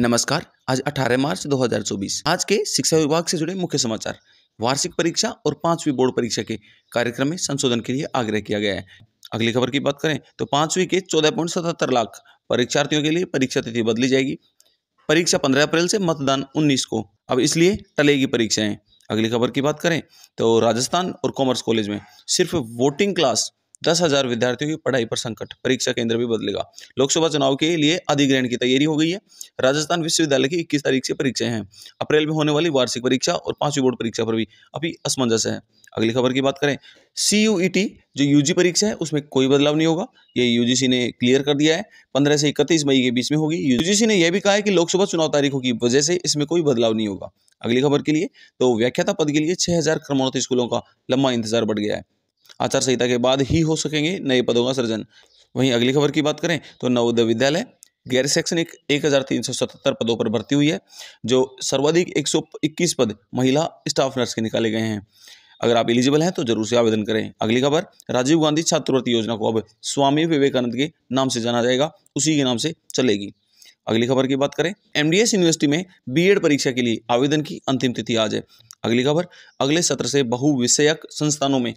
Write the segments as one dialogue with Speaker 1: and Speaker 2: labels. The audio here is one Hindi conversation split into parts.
Speaker 1: नमस्कार आज 18 मार्च 2024 आज के शिक्षा विभाग से जुड़े मुख्य समाचार वार्षिक परीक्षा और पांचवी बोर्ड परीक्षा के कार्यक्रम में संशोधन के लिए आग्रह किया गया है अगली खबर की बात करें तो पांचवी के चौदह पॉइंट सतहत्तर लाख परीक्षार्थियों के लिए परीक्षा तिथि बदली जाएगी परीक्षा पंद्रह अप्रैल से मतदान उन्नीस को अब इसलिए टलेगी परीक्षाएं अगली खबर की बात करें तो राजस्थान और कॉमर्स कॉलेज में सिर्फ वोटिंग क्लास दस हजार विद्यार्थियों की पढ़ाई पर संकट परीक्षा केंद्र भी बदलेगा लोकसभा चुनाव के लिए अधिग्रहण की तैयारी हो गई है राजस्थान विश्वविद्यालय की इक्कीस तारीख से परीक्षाएं हैं अप्रैल में होने वाली वार्षिक परीक्षा और पांचवी बोर्ड परीक्षा पर भी अभी असमंजस है अगली खबर की बात करें सी e जो यूजी परीक्षा है उसमें कोई बदलाव नहीं होगा ये यूजीसी ने क्लियर कर दिया है पंद्रह से इकतीस मई के बीच में होगी यूजीसी ने यह भी कहा है कि लोकसभा चुनाव तारीखों की वजह से इसमें कोई बदलाव नहीं होगा अगली खबर के लिए तो व्याख्याता पद के लिए छह हजार स्कूलों का लंबा इंतजार बढ़ गया है आचार संहिता के बाद ही हो सकेंगे नए पदों का सृजन वहीं अगली खबर की बात करें तो नवोदय विद्यालय गैर शैक्षणिक एक हज़ार तीन सौ सतहत्तर पदों पर भर्ती हुई है जो सर्वाधिक एक सौ इक्कीस पद महिला स्टाफ नर्स के निकाले गए हैं अगर आप एलिजिबल हैं तो जरूर से आवेदन करें अगली खबर राजीव गांधी छात्रवृत्ति योजना को अब स्वामी विवेकानंद के नाम से जाना जाएगा उसी के नाम से चलेगी अगली खबर की बात करें एमडीएस यूनिवर्सिटी में बीएड परीक्षा के लिए आवेदन की अंतिम तिथि आज है अगली खबर अगले सत्र से बहुविषयक संस्थानों में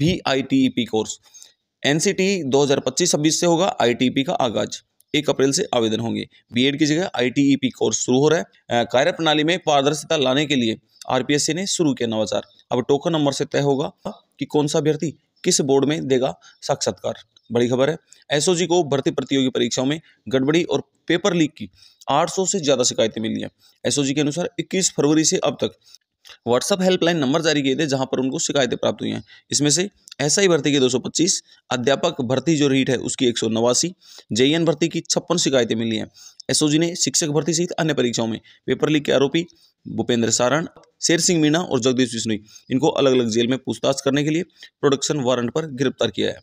Speaker 1: भी I course N C T से होगा आईटीपी e का आगाज़ एक अप्रैल से आवेदन होंगे बीएड की जगह आईटीईपी कोर्स e शुरू हो रहा है कार्य प्रणाली में पारदर्शिता लाने के लिए आरपीएससी ने शुरू किया नवाचार अब टोकन नंबर से तय होगा कि कौन सा अभ्यर्थी किस बोर्ड में देगा साक्षात्कार बड़ी खबर है एसओजी को भर्ती प्रतियोगी परीक्षाओं में गड़बड़ी और पेपर लीक की 800 से ज़्यादा शिकायतें मिली हैं एसओजी के अनुसार 21 फरवरी से अब तक व्हाट्सअप हेल्पलाइन नंबर जारी किए थे जहां पर उनको शिकायतें प्राप्त हुई हैं इसमें से एसआई भर्ती के 225, अध्यापक भर्ती जो रीट है उसकी एक सौ भर्ती की छप्पन शिकायतें मिली हैं एसओजी ने शिक्षक भर्ती सहित अन्य परीक्षाओं में पेपर लीक के आरोपी भूपेंद्र सारण शेर सिंह मीणा और जगदीश विष्णु इनको अलग अलग जेल में पूछताछ करने के लिए प्रोडक्शन वारंट पर गिरफ्तार किया है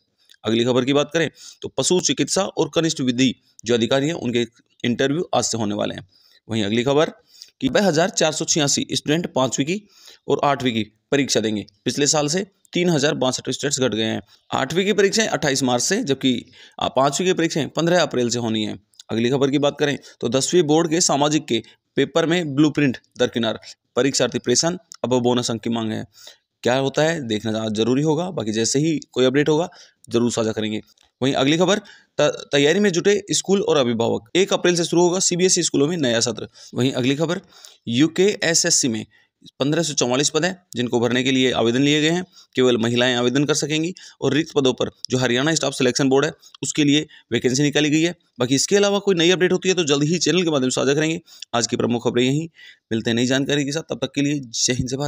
Speaker 1: अगली खबर की बात करें तो पशु चिकित्सा और कनिष्ठ विधि जो अधिकारी हैं उनके इंटरव्यू आज से होने वाले हैं वहीं अगली खबर कि वह हज़ार चार सौ छियासी स्टूडेंट पाँचवीं की और आठवीं की परीक्षा देंगे पिछले साल से तीन हज़ार बासठ स्टूडेंट्स घट गए हैं आठवीं की परीक्षाएं अट्ठाईस मार्च से जबकि पाँचवीं की परीक्षाएं पंद्रह अप्रैल से होनी है अगली खबर की बात करें तो दसवीं बोर्ड के सामाजिक के पेपर में ब्लू प्रिंट दरकिनार परीक्षार्थी परेशान अब बोनस अंक की मांग है क्या होता है देखना ज़रूरी होगा बाकी जैसे ही कोई अपडेट होगा जरूर साझा करेंगे वहीं अगली खबर तैयारी में जुटे स्कूल और अभिभावक एक अप्रैल से शुरू होगा सीबीएसई e स्कूलों में नया सत्र वहीं अगली खबर यूके सी में पंद्रह सौ चौवालीस पद हैं जिनको भरने के लिए आवेदन लिए गए हैं केवल महिलाएं आवेदन कर सकेंगी और रिक्त पदों पर जो हरियाणा स्टाफ सिलेक्शन बोर्ड है उसके लिए वैकेंसी निकाली गई है बाकी इसके अलावा कोई नई अपडेट होती है तो जल्द ही चैनल के माध्यम से साझा करेंगे आज की प्रमुख खबरें यहीं मिलते हैं नई जानकारी के साथ तब तक के लिए जय हिंद जय